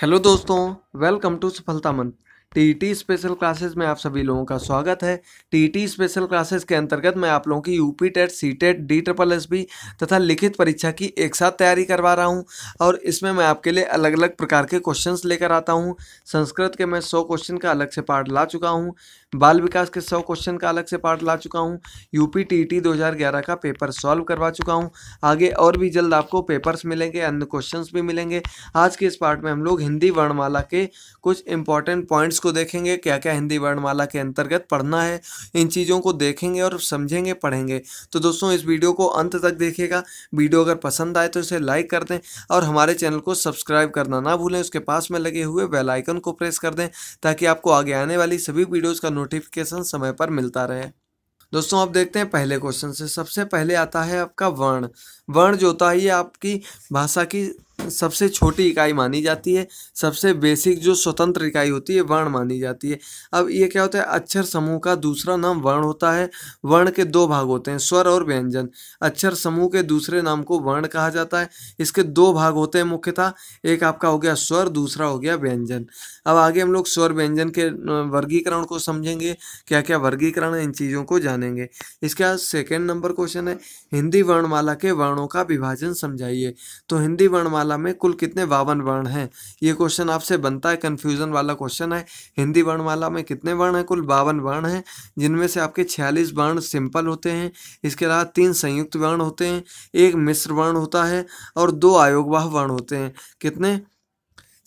hello दोस्तों welcome to सफलता month TT special classes में आप सभी लोगों का स्वागत है टीटी स्पेशल क्लासेस के अंतर्गत मैं आप लोगों की UP TET C TET D triple S B तथा लिखित परीक्षा की एक साथ तैयारी करवा रहा हूं और इसमें मैं आपके लिए अलग अलग प्रकार के क्वेश्चंस लेकर आता हूं संस्कृत के मैं सौ क्वेश्चन का अलग से पार्ट ला चुका हूँ बाल विकास के सौ क्वेश्चन का अलग से पार्ट ला चुका हूँ यूपी टी टी का पेपर सॉल्व करवा चुका हूँ आगे और भी जल्द आपको पेपर्स मिलेंगे अन्य क्वेश्चन भी मिलेंगे आज के इस पार्ट में हम लोग हिंदी वर्णमाला के कुछ इंपॉर्टेंट पॉइंट्स को को देखेंगे क्या क्या हिंदी वर्णमाला के अंतर्गत पढ़ना है इन चीज़ों को देखेंगे और समझेंगे पढ़ेंगे तो दोस्तों इस वीडियो को अंत तक देखिएगा वीडियो अगर पसंद आए तो इसे लाइक कर दें और हमारे चैनल को सब्सक्राइब करना ना भूलें उसके पास में लगे हुए बेलाइकन को प्रेस कर दें ताकि आपको आगे आने वाली सभी वीडियोज़ का नोटिफिकेशन समय पर मिलता रहे दोस्तों आप देखते हैं पहले क्वेश्चन से सबसे पहले आता है आपका वर्ण वर्ण जो होता है ये आपकी भाषा की सबसे छोटी इकाई मानी जाती है सबसे बेसिक जो स्वतंत्र इकाई होती है वर्ण मानी जाती है अब ये क्या होता है अक्षर समूह का दूसरा नाम वर्ण होता है वर्ण के दो भाग होते हैं स्वर और व्यंजन अक्षर समूह के दूसरे नाम को वर्ण कहा जाता है इसके दो भाग होते हैं मुख्यतः एक आपका हो गया स्वर दूसरा हो गया व्यंजन अब आगे हम लोग स्वर व्यंजन के वर्गीकरण को समझेंगे क्या क्या वर्गीकरण इन चीज़ों को जानेंगे इसके बाद सेकेंड नंबर क्वेश्चन है हिंदी वर्णमाला के वर्णों का विभाजन समझाइए तो हिंदी वर्णमाला वर्णमाला में कुल कितने बावन वर्ण हैं ये क्वेश्चन आपसे बनता है कन्फ्यूजन वाला क्वेश्चन है हिंदी वर्णमाला में कितने वर्ण हैं कुल बावन वर्ण हैं जिनमें से आपके छियालीस वर्ण सिंपल होते हैं इसके अलावा तीन संयुक्त वर्ण होते हैं एक मिश्र वर्ण होता है और दो आयोगवाह वर्ण होते हैं कितने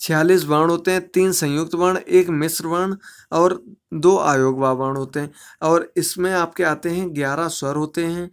छियालीस वर्ण होते हैं तीन संयुक्त वर्ण एक मिश्र वर्ण और दो आयोगवा वर्ण होते हैं और इसमें आपके आते हैं ग्यारह स्वर होते हैं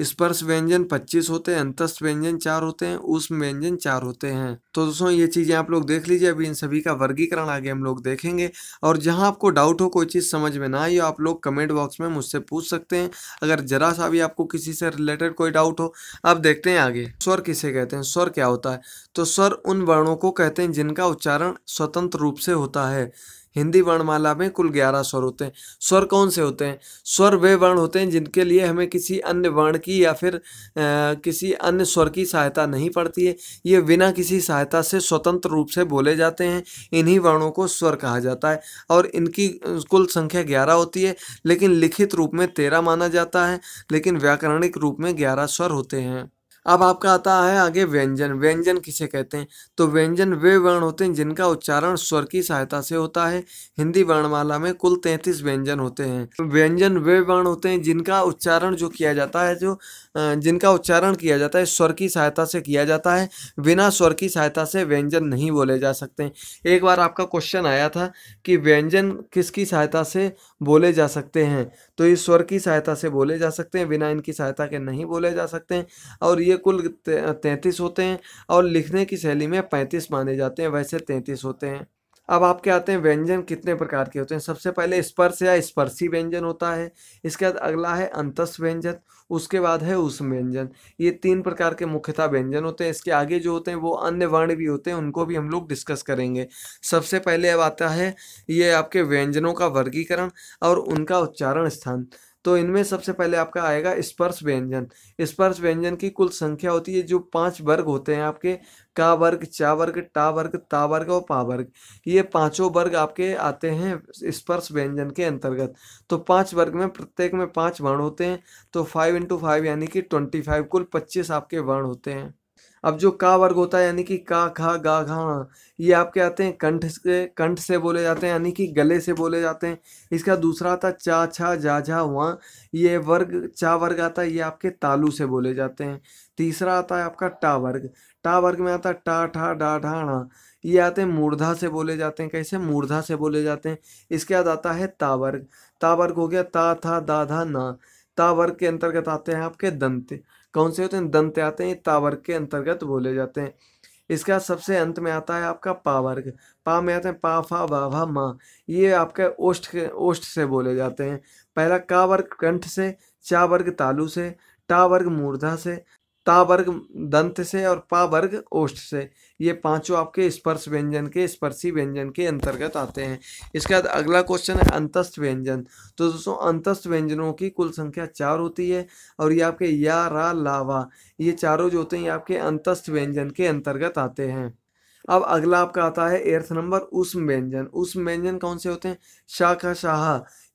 स्पर्श व्यंजन पच्चीस होते हैं अंतस्थ व्यंजन चार होते हैं उष्म व्यंजन चार होते हैं तो दोस्तों ये चीज़ें आप लोग देख लीजिए अभी इन सभी का वर्गीकरण आगे हम लोग देखेंगे और जहाँ आपको डाउट हो कोई चीज़ समझ में ना आई आप लोग कमेंट बॉक्स में मुझसे पूछ सकते हैं अगर ज़रा सा भी आपको किसी से रिलेटेड कोई डाउट हो आप देखते हैं आगे स्वर किसे कहते हैं स्वर क्या होता है तो स्वर उन वर्णों को कहते हैं जिनका उच्चारण स्वतंत्र रूप से होता है हिंदी वर्णमाला में कुल ग्यारह स्वर होते हैं स्वर कौन से होते हैं स्वर वे वर्ण होते हैं जिनके लिए हमें किसी अन्य वर्ण की या फिर आ, किसी अन्य स्वर की सहायता नहीं पड़ती है ये बिना किसी सहायता से स्वतंत्र रूप से बोले जाते हैं इन्हीं वर्णों को स्वर कहा जाता है और इनकी कुल संख्या ग्यारह होती है लेकिन लिखित रूप में तेरह माना जाता है लेकिन व्याकरणिक रूप में ग्यारह स्वर होते हैं अब आपका आता है आगे व्यंजन व्यंजन किसे कहते हैं तो व्यंजन वे वर्ण होते हैं जिनका उच्चारण स्वर की सहायता से होता है हिंदी वर्णमाला में कुल तैंतीस व्यंजन होते हैं व्यंजन वे वर्ण होते हैं जिनका उच्चारण जो किया जाता है जो जिनका उच्चारण किया जाता है स्वर की सहायता से किया जाता है बिना स्वर की सहायता से व्यंजन नहीं बोले जा सकते एक बार आपका क्वेश्चन आया था कि व्यंजन किसकी सहायता से बोले जा सकते हैं तो ये स्वर की सहायता से बोले जा सकते हैं बिना इनकी सहायता के नहीं बोले जा सकते हैं और ये कुल तैंतीस होते हैं और लिखने की शैली में पैंतीस माने जाते हैं वैसे तैंतीस होते हैं अब आपके आते हैं व्यंजन कितने प्रकार के होते हैं सबसे पहले स्पर्श या स्पर्शी व्यंजन होता है इसके बाद अगला है अंतस व्यंजन उसके बाद है उस व्यंजन ये तीन प्रकार के मुख्यतः व्यंजन होते हैं इसके आगे जो होते हैं वो अन्य वर्ण भी होते हैं उनको भी हम लोग डिस्कस करेंगे सबसे पहले अब आता है ये आपके व्यंजनों का वर्गीकरण और उनका उच्चारण स्थान तो इनमें सबसे पहले आपका आएगा स्पर्श व्यंजन स्पर्श व्यंजन की कुल संख्या होती है जो पांच वर्ग होते हैं आपके का वर्ग चा वर्ग टा वर्ग ता वर्ग और पा वर्ग ये पांचों वर्ग आपके आते हैं स्पर्श व्यंजन के अंतर्गत तो पांच वर्ग में प्रत्येक में पांच वर्ण होते हैं तो फाइव इंटू फाइव यानी कि ट्वेंटी फाइव कुल पच्चीस आपके वर्ण होते हैं अब जो का वर्ग होता है यानी कि का खा गा घा हाँ, ये आपके आते हैं कंठ से कंठ से बोले जाते हैं यानी कि गले से बोले जाते हैं इसका दूसरा आता चा छा जा झा हुआ ये वर्ग चा वर्ग आता है ये आपके तालू से बोले जाते हैं तीसरा आता है आपका टा वर्ग टा वर्ग में आता है टा ठा डा ढा ढा ये आते हैं मूर्धा से बोले जाते हैं कैसे मूर्धा से बोले जाते हैं इसके बाद आता है तावर्ग तावर्ग हो गया ता था दा धा ना तावर्ग के अंतर्गत आते हैं आपके दंते कौन से होते हैं दंते आते हैं ता के अंतर्गत बोले जाते हैं इसका सबसे अंत में आता है आपका पावर्ग पा में आते हैं पा फा वा भा माँ ये आपके ओष्ठ के ओष्ठ से बोले जाते हैं पहला का वर्ग कंठ से चा वर्ग तालु से टा वर्ग मूर्धा से ता वर्ग दंत से और पा वर्ग ओष्ठ से ये पांचों आपके स्पर्श व्यंजन के स्पर्शी व्यंजन के अंतर्गत आते हैं इसके बाद अगला क्वेश्चन है अंतस्थ व्यंजन तो दोस्तों अंतस्थ व्यंजनों की कुल संख्या चार होती है और ये आपके या रा लावा ये चारों जो होते हैं ये आपके अंतस्थ व्यंजन के अंतर्गत आते हैं अब अगला आपका आता है एर्थ नंबर उष्म व्यंजन उष्म व्यंजन कौन से होते हैं शाखा शाह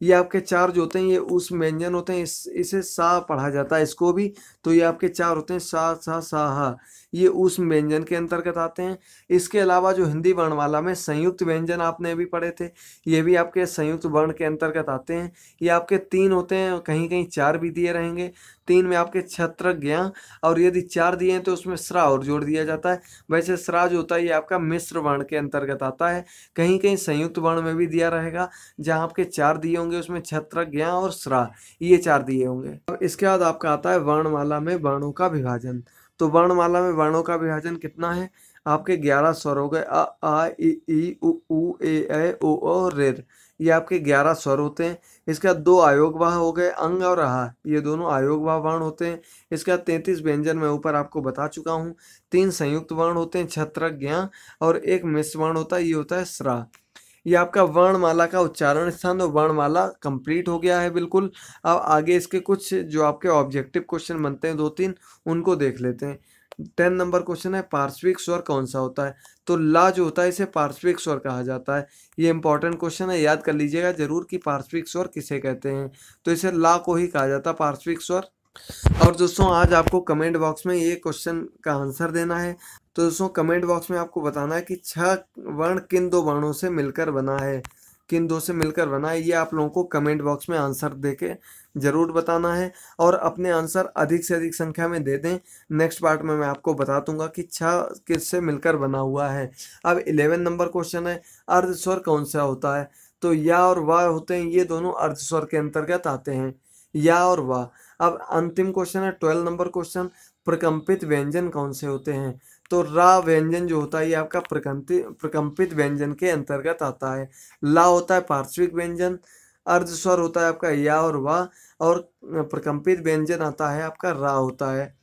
ये आपके चार जो होते हैं ये उस व्यंजन होते हैं इस इसे सा पढ़ा जाता है इसको भी तो ये आपके चार होते हैं सा सा सा हा ये उस व्यंजन के अंतर्गत आते हैं इसके अलावा जो हिंदी वर्णमाला में संयुक्त व्यंजन आपने भी पढ़े थे ये भी आपके संयुक्त वर्ण के अंतर्गत आते हैं ये आपके तीन होते हैं कहीं कहीं चार भी दिए रहेंगे तीन में आपके छत्र ज्ञा और यदि चार दिए हैं तो उसमें श्रा और जोड़ दिया जाता है वैसे श्रा जो होता है ये आपका मिश्र वर्ण के अंतर्गत आता है कहीं कहीं संयुक्त वर्ण में भी दिया रहेगा जहाँ आपके चार दिए होंगे उसमें छत्र ज्ञा और श्रा ये चार दिए होंगे और इसके बाद आपका आता है वर्णमाला में वर्णों का विभाजन तो वर्णमाला में वर्णों का विभाजन कितना है आपके ग्यारह स्वर हो गए अ आ ई उ ए ऐ ओ रेर ये आपके ग्यारह स्वर होते हैं इसके बाद दो आयोग वाह हो गए अंग और रहा ये दोनों आयोग वाह वर्ण होते हैं इसके बाद तैंतीस व्यंजन में ऊपर आपको बता चुका हूँ तीन संयुक्त वर्ण होते हैं छत्र ज्ञा और एक मिश्र वर्ण होता है ये होता है श्रा ये आपका वर्णमाला का उच्चारण स्थान और तो वर्णमाला कंप्लीट हो गया है बिल्कुल अब आगे इसके कुछ जो आपके ऑब्जेक्टिव क्वेश्चन बनते हैं दो तीन उनको देख लेते हैं टेन नंबर क्वेश्चन है पार्श्विक स्वर कौन सा होता है तो ला जो होता है इसे पार्श्विक स्वर कहा जाता है ये इंपॉर्टेंट क्वेश्चन है याद कर लीजिएगा जरूर कि पार्श्विक स्वर किसे कहते हैं तो इसे ला को ही कहा जाता है पार्श्विक स्वर और दोस्तों आज आपको कमेंट बॉक्स में ये क्वेश्चन का आंसर देना है तो दोस्तों कमेंट बॉक्स में आपको बताना है कि छह वर्ण किन दो वर्णों से मिलकर बना है किन दो से मिलकर बना है ये आप लोगों को कमेंट बॉक्स में आंसर दे के ज़रूर बताना है और अपने आंसर अधिक से अधिक संख्या में दे दें नेक्स्ट पार्ट में मैं आपको बता दूंगा कि छ किस से मिलकर बना हुआ है अब इलेवन नंबर क्वेश्चन है अर्धस्वर कौन सा होता है तो या और वाह होते हैं ये दोनों अर्धस्वर के अंतर्गत आते हैं या और वाह अब अंतिम क्वेश्चन है ट्वेल्व नंबर क्वेश्चन प्रकम्पित व्यंजन कौन से होते हैं तो रा व्यंजन जो होता है ये आपका प्रकंपित व्यंजन के अंतर्गत आता है ला होता है पार्श्विक व्यंजन अर्ध स्वर होता है आपका या और वाह और प्रकंपित व्यंजन आता है आपका रा होता है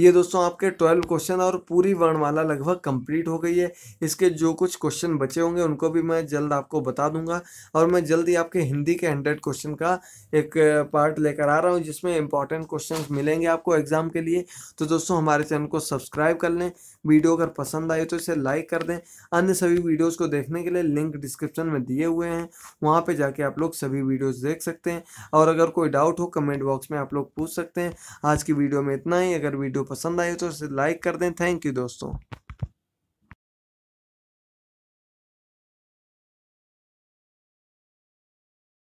ये दोस्तों आपके ट्वेल्व क्वेश्चन और पूरी वर्णमाला लगभग कंप्लीट हो गई है इसके जो कुछ क्वेश्चन बचे होंगे उनको भी मैं जल्द आपको बता दूंगा और मैं जल्द ही आपके हिंदी के हंड्रेड क्वेश्चन का एक पार्ट लेकर आ रहा हूँ जिसमें इंपॉर्टेंट क्वेश्चन मिलेंगे आपको एग्जाम के लिए तो दोस्तों हमारे चैनल को सब्सक्राइब कर लें वीडियो अगर पसंद आई तो इसे लाइक कर दें अन्य सभी वीडियोस को देखने के लिए लिंक डिस्क्रिप्शन में दिए हुए हैं वहाँ पे जाके आप लोग सभी वीडियोस देख सकते हैं और अगर कोई डाउट हो कमेंट बॉक्स में आप लोग पूछ सकते हैं आज की वीडियो में इतना ही अगर वीडियो पसंद आई हो तो लाइक कर दें थैंक यू दोस्तों